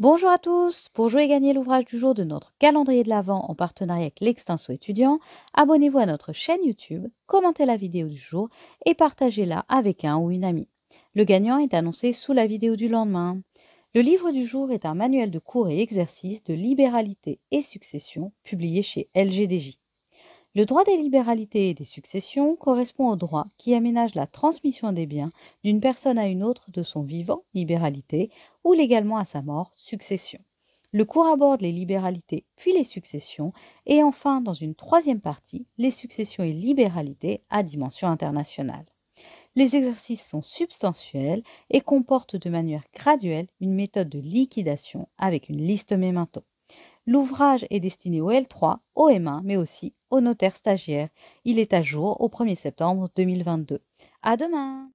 Bonjour à tous Pour jouer et gagner l'ouvrage du jour de notre calendrier de l'Avent en partenariat avec l'Extinso étudiant, abonnez-vous à notre chaîne YouTube, commentez la vidéo du jour et partagez-la avec un ou une amie. Le gagnant est annoncé sous la vidéo du lendemain. Le livre du jour est un manuel de cours et exercices de libéralité et succession publié chez LGDJ. Le droit des libéralités et des successions correspond au droit qui aménage la transmission des biens d'une personne à une autre de son vivant, libéralité, ou légalement à sa mort, succession. Le cours aborde les libéralités puis les successions et enfin, dans une troisième partie, les successions et libéralités à dimension internationale. Les exercices sont substantiels et comportent de manière graduelle une méthode de liquidation avec une liste memento. L'ouvrage est destiné au L3, au M1, mais aussi aux notaires stagiaires. Il est à jour au 1er septembre 2022. À demain!